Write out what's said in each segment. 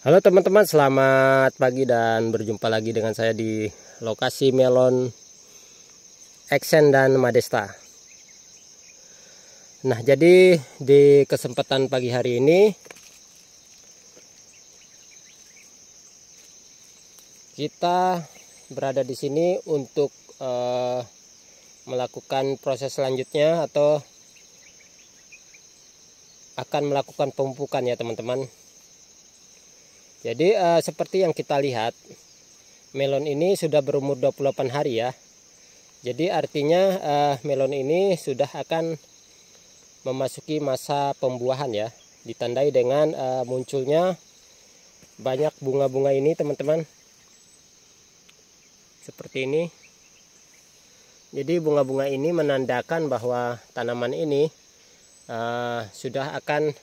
Halo teman-teman, selamat pagi dan berjumpa lagi dengan saya di lokasi melon Exen dan Madesta. Nah, jadi di kesempatan pagi hari ini kita berada di sini untuk uh, melakukan proses selanjutnya atau akan melakukan pemupukan ya teman-teman jadi uh, seperti yang kita lihat melon ini sudah berumur 28 hari ya. Jadi artinya uh, melon ini sudah akan memasuki masa pembuahan ya. Ditandai dengan uh, munculnya banyak bunga-bunga ini teman-teman. Seperti ini. Jadi bunga-bunga ini menandakan bahwa tanaman ini uh, sudah akan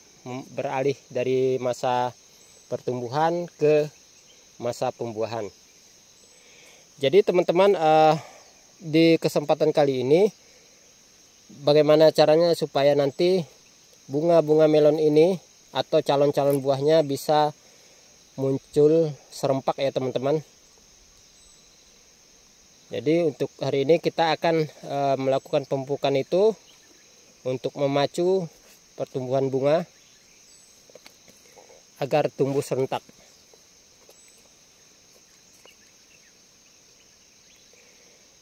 beralih dari masa pertumbuhan ke masa pembuahan. Jadi teman-teman uh, di kesempatan kali ini bagaimana caranya supaya nanti bunga-bunga melon ini atau calon-calon buahnya bisa muncul serempak ya teman-teman. Jadi untuk hari ini kita akan e, melakukan pemupukan itu untuk memacu pertumbuhan bunga agar tumbuh serentak.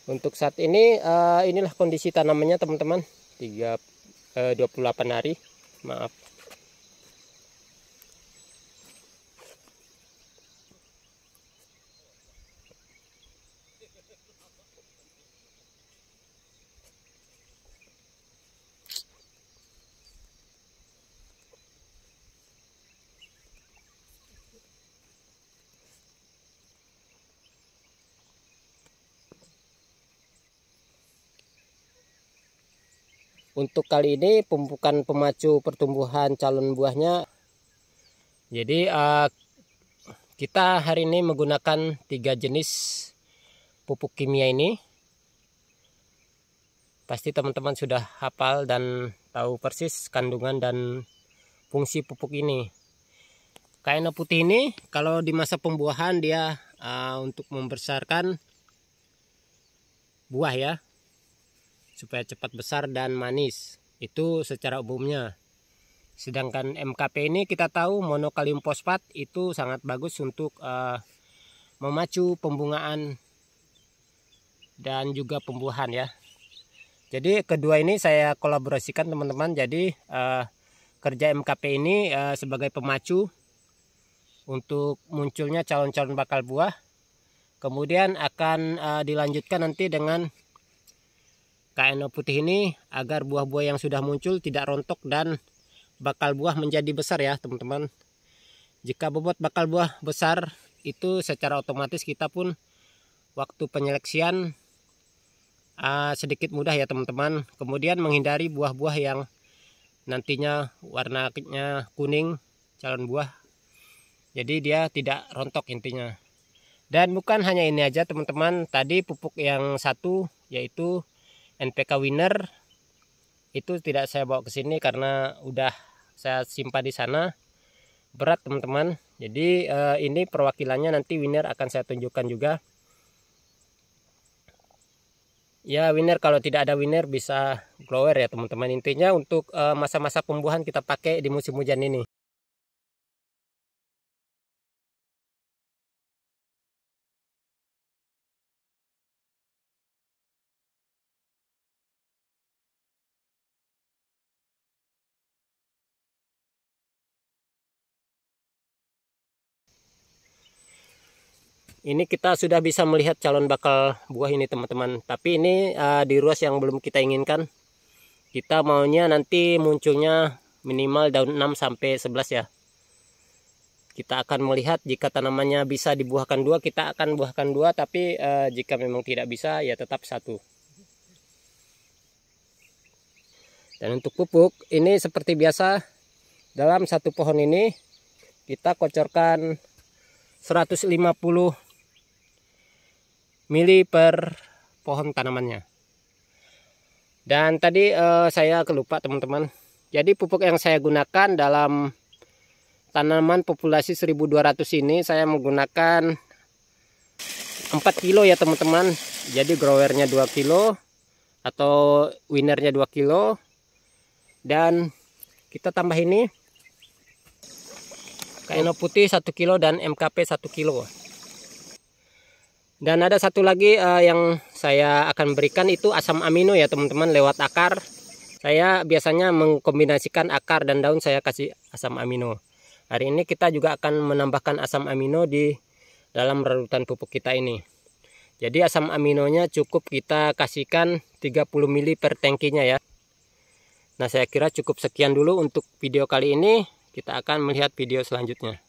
Untuk saat ini eh, inilah kondisi tanamannya teman-teman. 3 uh, 28 hari. Maaf. Untuk kali ini pembukaan pemacu pertumbuhan calon buahnya. Jadi uh, kita hari ini menggunakan tiga jenis pupuk kimia ini. Pasti teman-teman sudah hafal dan tahu persis kandungan dan fungsi pupuk ini. kaino putih ini kalau di masa pembuahan dia uh, untuk membesarkan buah ya supaya cepat besar dan manis. Itu secara umumnya. Sedangkan MKP ini kita tahu monokalium fosfat itu sangat bagus untuk uh, memacu pembungaan dan juga pembuahan ya. Jadi kedua ini saya kolaborasikan teman-teman. Jadi uh, kerja MKP ini uh, sebagai pemacu untuk munculnya calon-calon bakal buah. Kemudian akan uh, dilanjutkan nanti dengan KNO putih ini agar buah-buah yang sudah muncul tidak rontok dan bakal buah menjadi besar ya teman-teman jika bobot bakal buah besar itu secara otomatis kita pun waktu penyeleksian uh, sedikit mudah ya teman-teman kemudian menghindari buah-buah yang nantinya warnanya kuning calon buah jadi dia tidak rontok intinya dan bukan hanya ini aja teman-teman tadi pupuk yang satu yaitu NPK Winner itu tidak saya bawa ke sini karena udah saya simpan di sana berat teman-teman jadi eh, ini perwakilannya nanti winner akan saya tunjukkan juga ya winner kalau tidak ada winner bisa grower ya teman-teman intinya untuk eh, masa-masa eh, pembuahan kita pakai di musim hujan ini ini kita sudah bisa melihat calon bakal buah ini teman-teman tapi ini uh, di ruas yang belum kita inginkan kita maunya nanti munculnya minimal daun 6 sampai 11 ya kita akan melihat jika tanamannya bisa dibuahkan dua kita akan buahkan dua tapi uh, jika memang tidak bisa ya tetap satu dan untuk pupuk ini seperti biasa dalam satu pohon ini kita kocorkan 150 mili per pohon tanamannya dan tadi uh, saya kelupa teman-teman jadi pupuk yang saya gunakan dalam tanaman populasi 1200 ini saya menggunakan 4 kilo ya teman-teman jadi growernya 2 kilo atau winernya 2 kilo dan kita tambah ini kaino putih 1 kilo dan MKP 1 kilo dan ada satu lagi uh, yang saya akan berikan itu asam amino ya teman-teman lewat akar saya biasanya mengkombinasikan akar dan daun saya kasih asam amino hari ini kita juga akan menambahkan asam amino di dalam rerutan pupuk kita ini jadi asam aminonya cukup kita kasihkan 30 mili per tankinya ya nah saya kira cukup sekian dulu untuk video kali ini kita akan melihat video selanjutnya